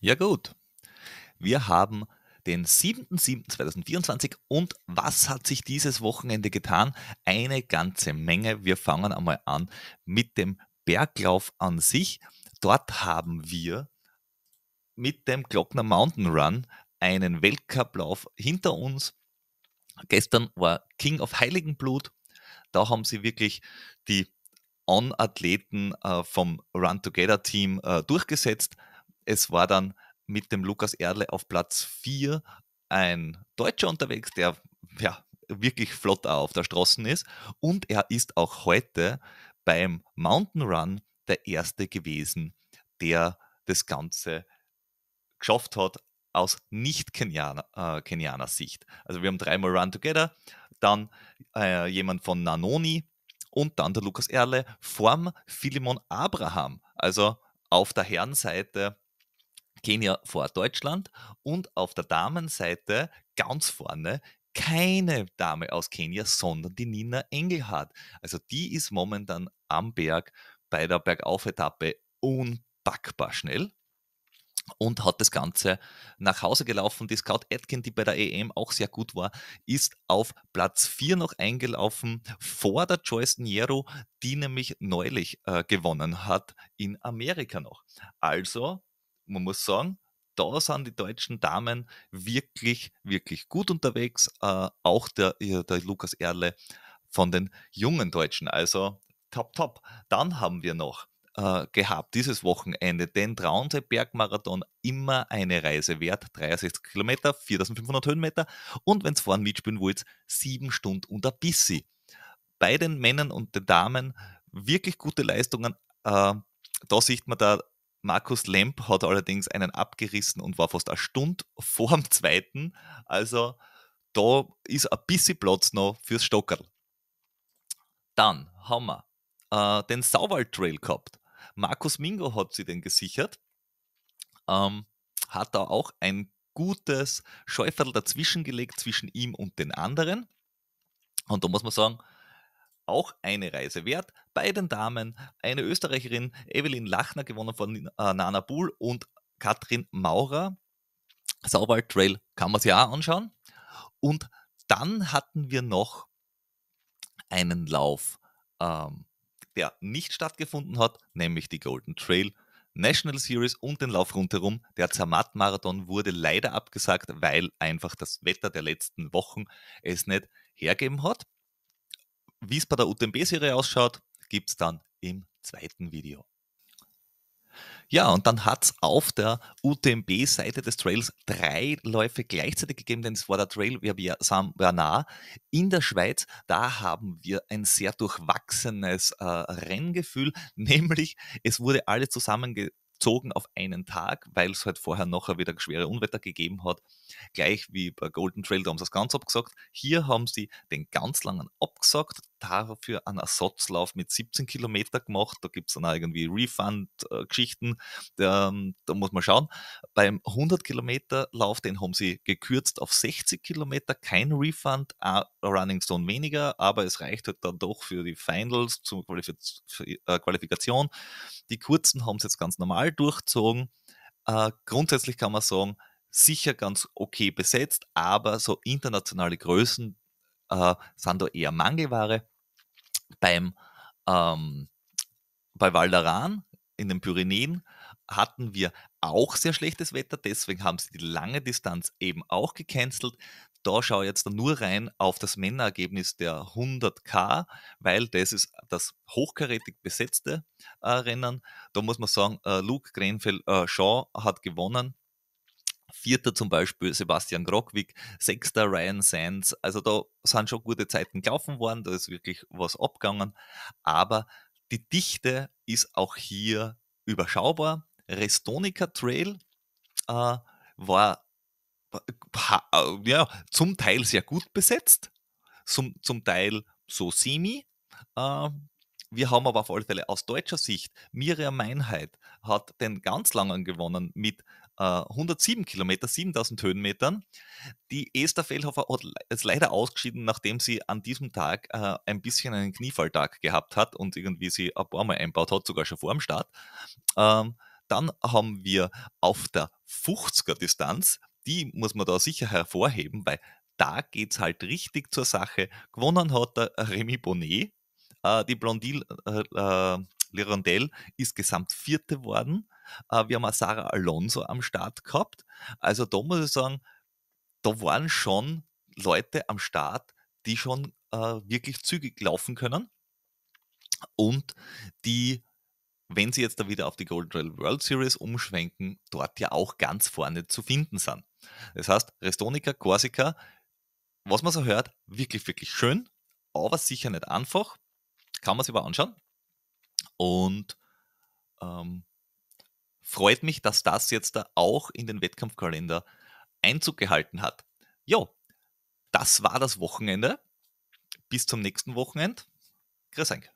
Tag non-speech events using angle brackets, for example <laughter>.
Ja gut. Wir haben den 7.7.2024 und was hat sich dieses Wochenende getan? Eine ganze Menge. Wir fangen einmal an mit dem Berglauf an sich. Dort haben wir mit dem Glockner Mountain Run einen Weltcuplauf hinter uns. Gestern war King of Heiligenblut. Da haben sie wirklich die On-Athleten äh, vom Run Together Team äh, durchgesetzt. Es war dann mit dem Lukas Erle auf Platz 4 ein Deutscher unterwegs, der ja, wirklich flott auf der Straße ist. Und er ist auch heute beim Mountain Run der Erste gewesen, der das Ganze geschafft hat aus Nicht-Kenianer äh, Sicht. Also wir haben dreimal Run Together, dann äh, jemand von Nanoni und dann der Lukas Erle vorm Philemon Abraham. Also auf der Herrenseite Kenia vor Deutschland und auf der Damenseite ganz vorne keine Dame aus Kenia, sondern die Nina Engelhardt. Also die ist momentan am Berg bei der Bergauf-Etappe unpackbar schnell und hat das Ganze nach Hause gelaufen. Die Scout Atkin, die bei der EM auch sehr gut war, ist auf Platz 4 noch eingelaufen vor der Joyce Niero, die nämlich neulich äh, gewonnen hat in Amerika noch. Also man muss sagen, da sind die deutschen Damen wirklich, wirklich gut unterwegs. Äh, auch der, der Lukas Erle von den jungen Deutschen. Also top, top. Dann haben wir noch äh, gehabt dieses Wochenende den Traunseeberg-Marathon immer eine Reise wert. 63 Kilometer, 4500 Höhenmeter und wenn es vorne mitspielen wollt, 7 Stunden unter Bissi. Bei den Männern und den Damen wirklich gute Leistungen. Äh, da sieht man da Markus Lemp hat allerdings einen abgerissen und war fast eine Stunde vorm zweiten. Also da ist ein bisschen Platz noch fürs Stockerl. Dann haben wir äh, den Sauwald Trail gehabt. Markus Mingo hat sie den gesichert. Ähm, hat da auch ein gutes Schäuferl dazwischen gelegt zwischen ihm und den anderen. Und da muss man sagen, auch eine Reise wert. Bei den Damen eine Österreicherin, Evelyn Lachner, gewonnen von äh, Nana Buhl und Katrin Maurer. Sauwald Trail kann man sich auch anschauen. Und dann hatten wir noch einen Lauf, ähm, der nicht stattgefunden hat, nämlich die Golden Trail National Series und den Lauf rundherum. Der Zermatt-Marathon wurde leider abgesagt, weil einfach das Wetter der letzten Wochen es nicht hergeben hat. Wie es bei der UTMB-Serie ausschaut, gibt es dann im zweiten Video. Ja, und dann hat es auf der UTMB-Seite des Trails drei Läufe gleichzeitig gegeben, denn es war der Trail Verbier Sam Bernard in der Schweiz. Da haben wir ein sehr durchwachsenes äh, Renngefühl, <laughs> nämlich es wurde alles zusammengezogen auf einen Tag, weil es halt vorher noch wieder schwere Unwetter gegeben hat. Gleich wie bei Golden Trail, da haben sie das ganz abgesagt. Hier haben sie den ganz langen abgesagt, dafür einen Ersatzlauf mit 17 Kilometer gemacht. Da gibt es dann auch irgendwie Refund-Geschichten. Da, ähm, da, muss man schauen. Beim 100-Kilometer-Lauf, den haben sie gekürzt auf 60 Kilometer. Kein Refund, Running Stone weniger, aber es reicht halt dann doch für die Finals zur Qualif äh, Qualifikation. Die kurzen haben es jetzt ganz normal durchzogen. Äh, grundsätzlich kann man sagen, sicher ganz okay besetzt, aber so internationale Größen äh, sind da eher Mangelware. Beim, ähm, bei Valderan in den Pyrenäen hatten wir auch sehr schlechtes Wetter, deswegen haben sie die lange Distanz eben auch gecancelt. Da schaue ich jetzt nur rein auf das Männerergebnis der 100k, weil das ist das hochkarätig besetzte äh, Rennen. Da muss man sagen, äh, Luke Grenfell äh, Shaw hat gewonnen Vierter zum Beispiel Sebastian Grockwig, Sechster Ryan Sands. Also da sind schon gute Zeiten gelaufen worden, da ist wirklich was abgegangen. Aber die Dichte ist auch hier überschaubar. Restonica Trail äh, war äh, ja, zum Teil sehr gut besetzt, zum, zum Teil so semi. Äh, wir haben aber auf alle Fälle aus deutscher Sicht, Miriam Meinheit hat den ganz langen gewonnen mit 107 äh, Kilometer, 7000 Höhenmetern. Die Esther Fehlhofer ist leider ausgeschieden, nachdem sie an diesem Tag äh, ein bisschen einen Kniefalltag gehabt hat und irgendwie sie ein paar Mal einbaut hat, sogar schon vor dem Start. Ähm, dann haben wir auf der 50er Distanz, die muss man da sicher hervorheben, weil da geht es halt richtig zur Sache. Gewonnen hat der Remy Bonnet, äh, die Blondil, äh, äh Lirondell ist Gesamtvierte worden. Äh, wir haben auch Sarah Alonso am Start gehabt. Also da muss ich sagen, da waren schon Leute am Start, die schon äh, wirklich zügig laufen können und die, wenn sie jetzt da wieder auf die Gold Rail World Series umschwenken, dort ja auch ganz vorne zu finden sind. Das heißt, Restonica, Corsica, was man so hört, wirklich, wirklich schön, aber sicher nicht einfach. Kann man sich aber anschauen. Und ähm, freut mich, dass das jetzt da auch in den Wettkampfkalender Einzug gehalten hat. Jo, das war das Wochenende. Bis zum nächsten Wochenende. Grüß euch.